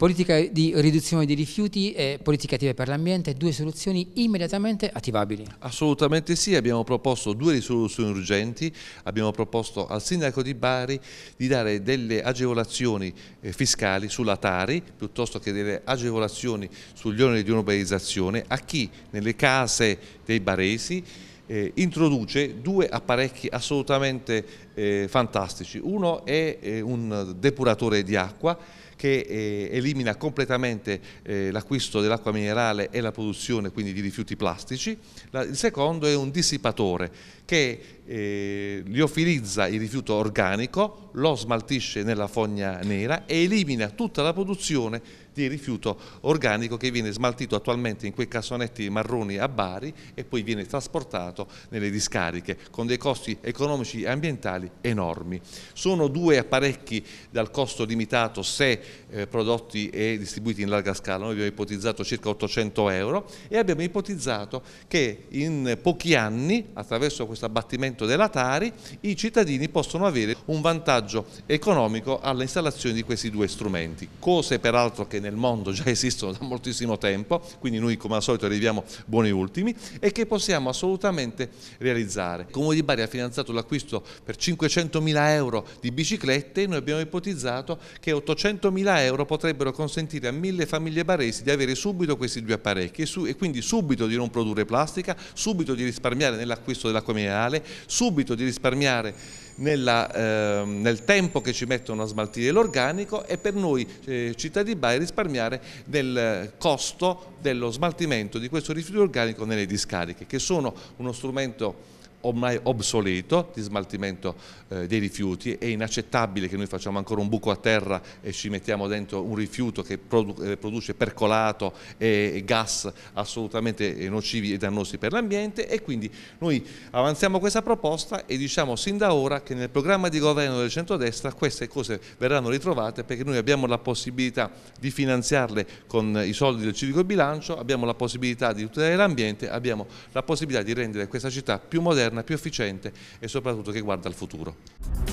Politica di riduzione dei rifiuti e politica attiva per l'ambiente, due soluzioni immediatamente attivabili. Assolutamente sì, abbiamo proposto due risoluzioni urgenti, abbiamo proposto al sindaco di Bari di dare delle agevolazioni eh, fiscali sulla Tari piuttosto che delle agevolazioni sugli oneri di un'urbanizzazione a chi nelle case dei baresi eh, introduce due apparecchi assolutamente eh, fantastici. Uno è eh, un depuratore di acqua che eh, elimina completamente eh, l'acquisto dell'acqua minerale e la produzione quindi di rifiuti plastici. La, il secondo è un dissipatore che eh, liofilizza il rifiuto organico, lo smaltisce nella fogna nera e elimina tutta la produzione di rifiuto organico che viene smaltito attualmente in quei cassonetti marroni a Bari e poi viene trasportato nelle discariche con dei costi economici e ambientali enormi. Sono due apparecchi dal costo limitato se eh, prodotti e distribuiti in larga scala, noi abbiamo ipotizzato circa 800 euro e abbiamo ipotizzato che in pochi anni attraverso questo abbattimento finanziamento della Tari, i cittadini possono avere un vantaggio economico all'installazione di questi due strumenti, cose peraltro che nel mondo già esistono da moltissimo tempo, quindi noi come al solito arriviamo buoni ultimi e che possiamo assolutamente realizzare. Il Comune di Bari ha finanziato l'acquisto per 500.000 euro di biciclette e noi abbiamo ipotizzato che 800.000 euro potrebbero consentire a mille famiglie baresi di avere subito questi due apparecchi e quindi subito di non produrre plastica, subito di risparmiare nell'acquisto dell'acqua minerale, subito di risparmiare nella, eh, nel tempo che ci mettono a smaltire l'organico e per noi eh, città di Bari risparmiare del costo dello smaltimento di questo rifiuto organico nelle discariche che sono uno strumento ormai obsoleto di smaltimento eh, dei rifiuti, è inaccettabile che noi facciamo ancora un buco a terra e ci mettiamo dentro un rifiuto che produ eh, produce percolato e gas assolutamente nocivi e dannosi per l'ambiente e quindi noi avanziamo questa proposta e diciamo sin da ora che nel programma di governo del centrodestra queste cose verranno ritrovate perché noi abbiamo la possibilità di finanziarle con i soldi del civico bilancio, abbiamo la possibilità di tutelare l'ambiente, abbiamo la possibilità di rendere questa città più moderna moderna, più efficiente e soprattutto che guarda al futuro.